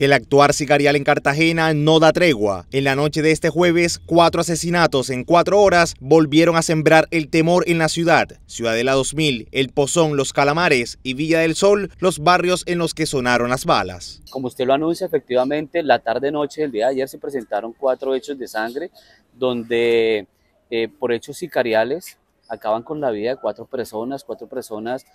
El actuar sicarial en Cartagena no da tregua. En la noche de este jueves, cuatro asesinatos en cuatro horas volvieron a sembrar el temor en la ciudad. Ciudadela 2000, El Pozón, Los Calamares y Villa del Sol, los barrios en los que sonaron las balas. Como usted lo anuncia, efectivamente, la tarde-noche del día de ayer se presentaron cuatro hechos de sangre donde eh, por hechos sicariales acaban con la vida de cuatro personas, cuatro personas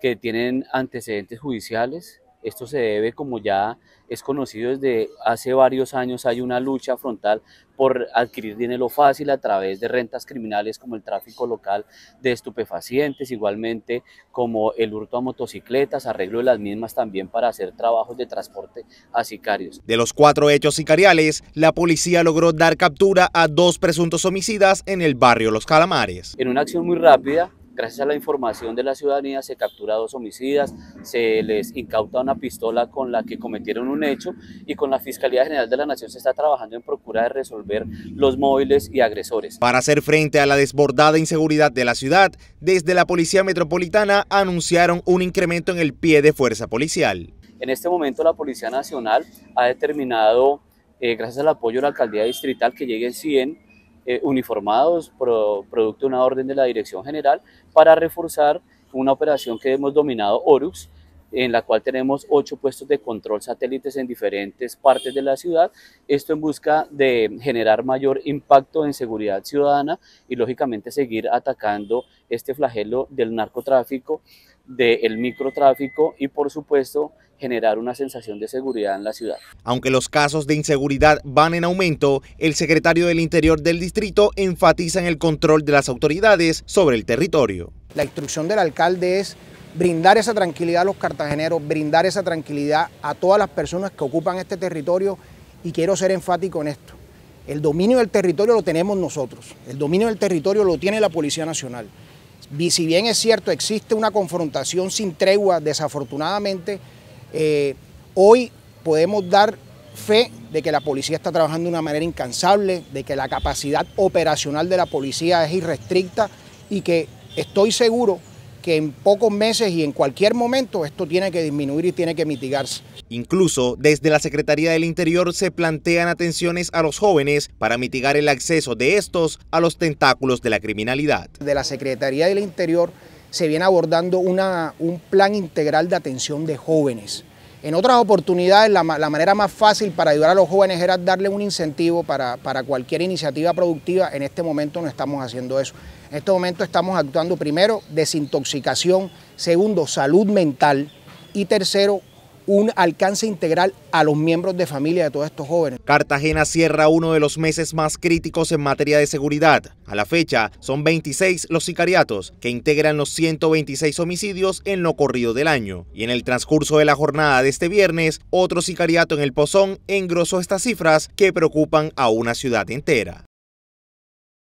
que tienen antecedentes judiciales, esto se debe, como ya es conocido desde hace varios años, hay una lucha frontal por adquirir dinero fácil a través de rentas criminales como el tráfico local de estupefacientes, igualmente como el hurto a motocicletas, arreglo de las mismas también para hacer trabajos de transporte a sicarios. De los cuatro hechos sicariales, la policía logró dar captura a dos presuntos homicidas en el barrio Los Calamares. En una acción muy rápida, Gracias a la información de la ciudadanía se captura dos homicidas, se les incauta una pistola con la que cometieron un hecho y con la Fiscalía General de la Nación se está trabajando en procura de resolver los móviles y agresores. Para hacer frente a la desbordada inseguridad de la ciudad, desde la Policía Metropolitana anunciaron un incremento en el pie de fuerza policial. En este momento la Policía Nacional ha determinado, eh, gracias al apoyo de la Alcaldía Distrital, que el 100 eh, uniformados, producto de una orden de la Dirección General, para reforzar una operación que hemos dominado Orux, en la cual tenemos ocho puestos de control satélites en diferentes partes de la ciudad. Esto en busca de generar mayor impacto en seguridad ciudadana y lógicamente seguir atacando este flagelo del narcotráfico del microtráfico y por supuesto generar una sensación de seguridad en la ciudad. Aunque los casos de inseguridad van en aumento, el secretario del Interior del distrito enfatiza en el control de las autoridades sobre el territorio. La instrucción del alcalde es brindar esa tranquilidad a los cartageneros, brindar esa tranquilidad a todas las personas que ocupan este territorio y quiero ser enfático en esto. El dominio del territorio lo tenemos nosotros, el dominio del territorio lo tiene la Policía Nacional si bien es cierto, existe una confrontación sin tregua, desafortunadamente, eh, hoy podemos dar fe de que la policía está trabajando de una manera incansable, de que la capacidad operacional de la policía es irrestricta y que estoy seguro que en pocos meses y en cualquier momento esto tiene que disminuir y tiene que mitigarse. Incluso desde la Secretaría del Interior se plantean atenciones a los jóvenes para mitigar el acceso de estos a los tentáculos de la criminalidad. De la Secretaría del Interior se viene abordando un plan integral de atención de jóvenes en otras oportunidades, la, manera más fácil para ayudar a los jóvenes era darle un incentivo para, para cualquier iniciativa productiva. En este momento no estamos haciendo eso. En este momento estamos actuando primero desintoxicación, segundo salud mental y tercero un alcance integral a los miembros de familia de todos estos jóvenes. Cartagena cierra uno de los meses más críticos en materia de seguridad. A la fecha, son 26 los sicariatos que integran los 126 homicidios en lo corrido del año. Y en el transcurso de la jornada de este viernes, otro sicariato en el Pozón engrosó estas cifras que preocupan a una ciudad entera.